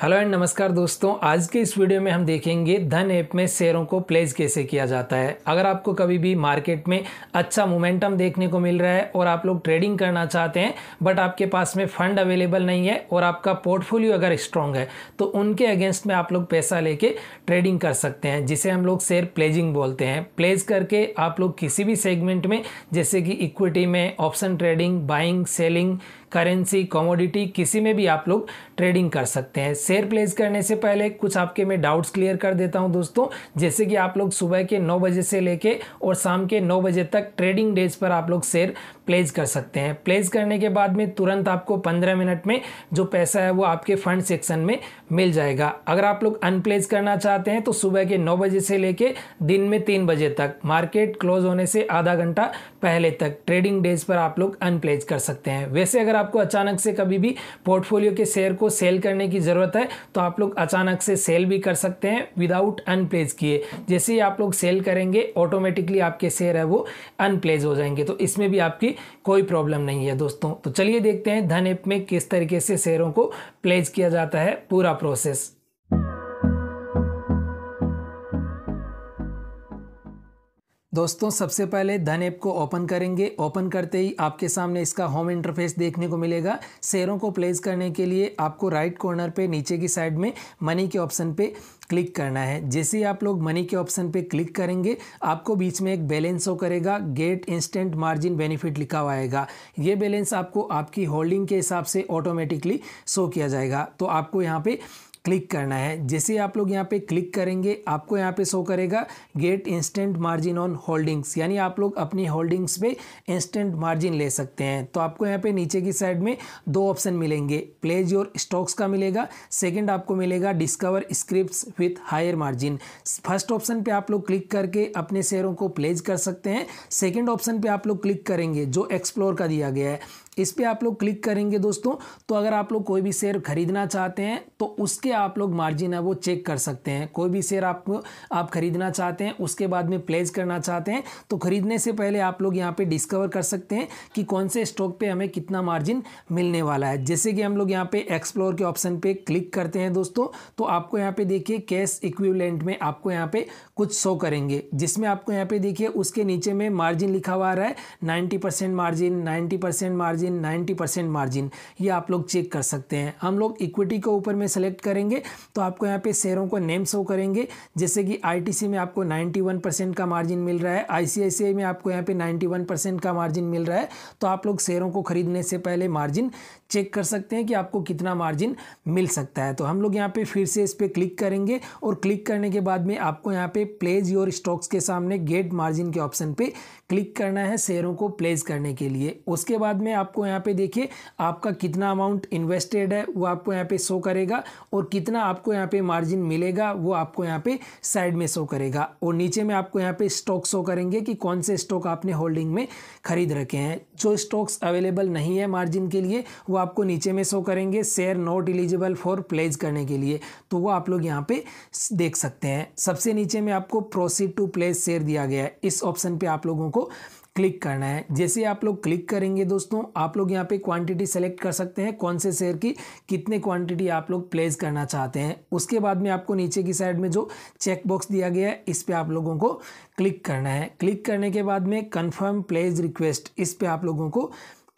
hello and नमस्कार दोस्तों आज के इस वीडियो में हम देखेंगे धन ऐप में शेयरों को प्लेज कैसे किया जाता है अगर आपको कभी भी मार्केट में अच्छा मोमेंटम देखने को मिल रहा है और आप लोग ट्रेडिंग करना चाहते हैं बट आपके पास में फंड अवेलेबल नहीं है और आपका पोर्टफोलियो अगर स्ट्रांग है तो उनके अगेंस्ट में आप लोग पैसा लेके ट्रेडिंग कर सकते हैं जिसे हम लोग शेयर प्लेजिंग बोलते हैं प्लेज करके आप लोग किसी भी सेगमेंट में जैसे कि इक्विटी में option trading buying selling currency commodity किसी में भी आप लोग ट्रेडिंग कर सकते हैं शेयर प्लेस करने से पहले कुछ आपके मैं डाउट्स क्लियर कर देता हूं दोस्तों जैसे कि आप लोग सुबह के नौ बजे से लेके और शाम के नौ बजे तक ट्रेडिंग डेज पर आप लोग शेयर प्लेज कर सकते हैं प्लेज करने के बाद में तुरंत आपको 15 मिनट में जो पैसा है वो आपके फंड सेक्शन में मिल जाएगा अगर आप लोग अनप्लेस करना चाहते हैं तो सुबह के नौ बजे से लेके दिन में तीन बजे तक मार्केट क्लोज होने से आधा घंटा पहले तक ट्रेडिंग डेज पर आप लोग अनप्लेज कर सकते हैं वैसे अगर आपको अचानक से कभी भी पोर्टफोलियो के शेयर को सेल करने की ज़रूरत है तो आप लोग अचानक से सेल भी कर सकते हैं विदाउट अनप्लेज किए जैसे ही आप लोग सेल करेंगे ऑटोमेटिकली आपके शेयर है वो अनप्लेज हो जाएंगे तो इसमें भी आपकी कोई प्रॉब्लम नहीं है दोस्तों तो चलिए देखते हैं धन ऐप में किस तरीके से शेयरों को प्लेज किया जाता है पूरा प्रोसेस दोस्तों सबसे पहले धन ऐप को ओपन करेंगे ओपन करते ही आपके सामने इसका होम इंटरफेस देखने को मिलेगा शेयरों को प्लेस करने के लिए आपको राइट कॉर्नर पे नीचे की साइड में मनी के ऑप्शन पे क्लिक करना है जैसे ही आप लोग मनी के ऑप्शन पे क्लिक करेंगे आपको बीच में एक बैलेंस शो करेगा गेट इंस्टेंट मार्जिन बेनिफिट लिखा हुआ आएगा ये बैलेंस आपको आपकी होल्डिंग के हिसाब से ऑटोमेटिकली शो किया जाएगा तो आपको यहाँ पर क्लिक करना है जैसे आप लोग यहाँ पे क्लिक करेंगे आपको यहाँ पे शो करेगा get instant margin on holdings यानी आप लोग अपनी होल्डिंग्स पे इंस्टेंट मार्जिन ले सकते हैं तो आपको यहाँ पे नीचे की साइड में दो ऑप्शन मिलेंगे प्लेज योर स्टॉक्स का मिलेगा सेकेंड आपको मिलेगा discover script with higher margin first option पर आप लोग क्लिक करके अपने शेयरों को प्लेज कर सकते हैं सेकेंड ऑप्शन पर आप लोग क्लिक करेंगे जो एक्सप्लोर का दिया गया है इस पर आप लोग क्लिक करेंगे दोस्तों तो अगर आप लोग कोई भी शेयर खरीदना चाहते हैं तो उसके आप लोग मार्जिन है वो चेक कर सकते हैं कोई भी शेयर आप आप खरीदना चाहते हैं उसके बाद में प्लेज करना चाहते हैं तो खरीदने से पहले आप लोग यहाँ पे डिस्कवर कर सकते हैं कि कौन से स्टॉक पे हमें कितना मार्जिन मिलने वाला है जैसे कि हम लोग यहाँ पर एक्सप्लोर के ऑप्शन पर क्लिक करते हैं दोस्तों तो आपको यहाँ पर देखिए कैश इक्विवेलेंट में आपको यहाँ पर कुछ शो करेंगे जिसमें आपको यहाँ पर देखिए उसके नीचे में मार्जिन लिखा हुआ आ रहा है ninety margin ninety margin margin 90 percent margin ये आप लोग चेक कर सकते हैं हम लोग इक्विटी के ऊपर में सेलेक्ट करेंगे तो आपको यहाँ पे शेयरों को नेम शो करेंगे जैसे कि आईटीसी में आपको 91 परसेंट का मार्जिन मिल रहा है आईसीआईसीआई में आपको यहाँ पे 91 परसेंट का मार्जिन मिल रहा है तो आप लोग शेयरों को खरीदने से पहले मार्जिन चेक कर सकते हैं कि आपको कितना मार्जिन मिल सकता है तो हम लोग यहाँ पे फिर से इस पर क्लिक करेंगे और क्लिक करने के बाद में आपको यहाँ पे प्लेज योर स्टॉक्स के सामने गेट मार्जिन के ऑप्शन पे क्लिक करना है शेयरों को प्लेज करने के लिए उसके बाद में आप आपको यहाँ पे देखिए आपका कितना अमाउंट इन्वेस्टेड है वो आपको यहाँ पे शो करेगा और कितना आपको यहाँ पे मार्जिन मिलेगा वो आपको यहाँ पे साइड में शो करेगा और नीचे में आपको यहाँ पे स्टॉक शो करेंगे कि कौन से स्टॉक आपने होल्डिंग में खरीद रखे हैं जो स्टॉक्स अवेलेबल नहीं है मार्जिन के लिए वो आपको नीचे में शो करेंगे share not eligible for pledge करने के लिए तो वो आप लोग यहाँ पे देख सकते हैं सबसे नीचे में आपको प्रोसीड टू प्लेज शेयर दिया गया है इस ऑप्शन पर आप लोगों को क्लिक करना है जैसे आप लोग क्लिक करेंगे दोस्तों आप लोग यहाँ पे क्वांटिटी सेलेक्ट कर सकते हैं कौन से शेयर की कितने क्वांटिटी आप लोग प्लेस करना चाहते हैं उसके बाद में आपको नीचे की साइड में जो चेक बॉक्स दिया गया है इस पर आप लोगों को क्लिक करना है क्लिक करने के बाद में कन्फर्म प्लेज रिक्वेस्ट इस पर आप लोगों को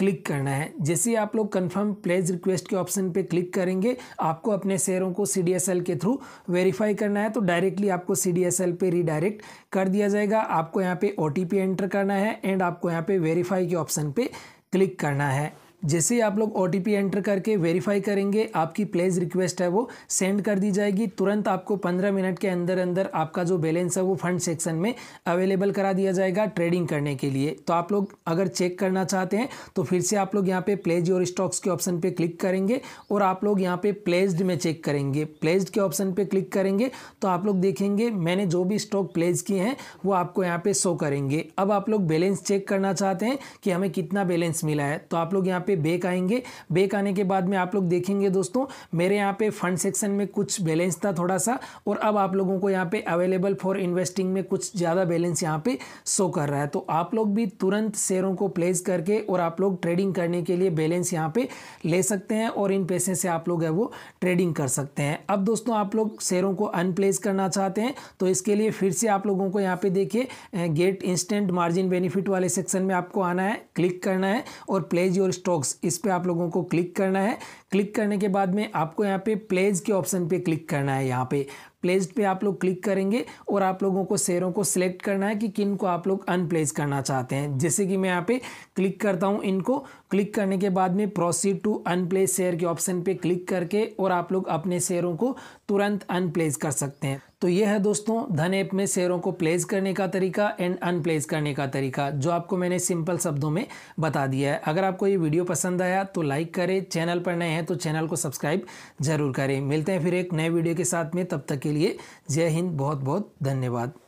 क्लिक करना है जैसे ही आप लोग कंफर्म प्लेज रिक्वेस्ट के ऑप्शन पे क्लिक करेंगे आपको अपने शेयरों को सी के थ्रू वेरीफाई करना है तो डायरेक्टली आपको सी पे रीडायरेक्ट कर दिया जाएगा आपको यहाँ पे ओ एंटर करना है एंड आपको यहाँ पे वेरीफाई के ऑप्शन पे क्लिक करना है जैसे ही आप लोग ओ एंटर करके वेरीफाई करेंगे आपकी प्लेज रिक्वेस्ट है वो सेंड कर दी जाएगी तुरंत आपको 15 मिनट के अंदर अंदर आपका जो बैलेंस है वो फंड सेक्शन में अवेलेबल करा दिया जाएगा ट्रेडिंग करने के लिए तो आप लोग अगर चेक करना चाहते हैं तो फिर से आप लोग यहाँ पे प्लेज और स्टॉक्स के ऑप्शन पर क्लिक करेंगे और आप लोग यहाँ पे प्लेज में चेक करेंगे प्लेज के ऑप्शन पर क्लिक करेंगे तो आप लोग देखेंगे मैंने जो भी स्टॉक प्लेज किए हैं वो आपको यहाँ पर शो करेंगे अब आप लोग बैलेंस चेक करना चाहते हैं कि हमें कितना बैलेंस मिला है तो आप लोग यहाँ पर पे बेक आएंगे बेक आने के बाद में आप लोग देखेंगे दोस्तों मेरे यहाँ पे फंड सेक्शन में कुछ बैलेंस था थोड़ा सा और अब आप लोगों को यहाँ पे अवेलेबल फॉर इन्वेस्टिंग में कुछ ज़्यादा बैलेंस यहाँ पे शो कर रहा है तो आप लोग भी तुरंत शेयरों को प्लेस करके और आप लोग ट्रेडिंग करने के लिए बैलेंस यहाँ पर ले सकते हैं और इन पैसे से आप लोग है वो ट्रेडिंग कर सकते हैं अब दोस्तों आप लोग शेयरों को अनप्लेस करना चाहते हैं तो इसके लिए फिर से आप लोगों को यहाँ पर देखिए गेट इंस्टेंट मार्जिन बेनिफिट वाले सेक्शन में आपको आना है क्लिक करना है और प्लेज योर स्टॉक बॉक्स इस पर आप लोगों को क्लिक करना है क्लिक करने के बाद में आपको यहाँ पे प्लेज के ऑप्शन पे क्लिक करना है यहाँ पे प्लेज पे आप लोग क्लिक करेंगे और आप लोगों को शेयरों को सिलेक्ट करना है कि किन को आप लोग अनप्लेज करना चाहते हैं जैसे कि मैं यहाँ पे क्लिक करता हूँ इनको क्लिक करने के बाद में प्रोसीड टू अनप्लेस शेयर के ऑप्शन पे क्लिक करके और आप लोग अपने शेयरों को तुरंत अनप्लेस कर सकते हैं तो यह है दोस्तों धन ऐप में शेयरों को प्लेस करने का तरीका एंड अनप्लेस करने का तरीका जो आपको मैंने सिंपल शब्दों में बता दिया है अगर आपको ये वीडियो पसंद आया तो लाइक करें चैनल पर नए हैं तो चैनल को सब्सक्राइब जरूर करें मिलते हैं फिर एक नए वीडियो के साथ में तब तक के लिए जय हिंद बहुत बहुत धन्यवाद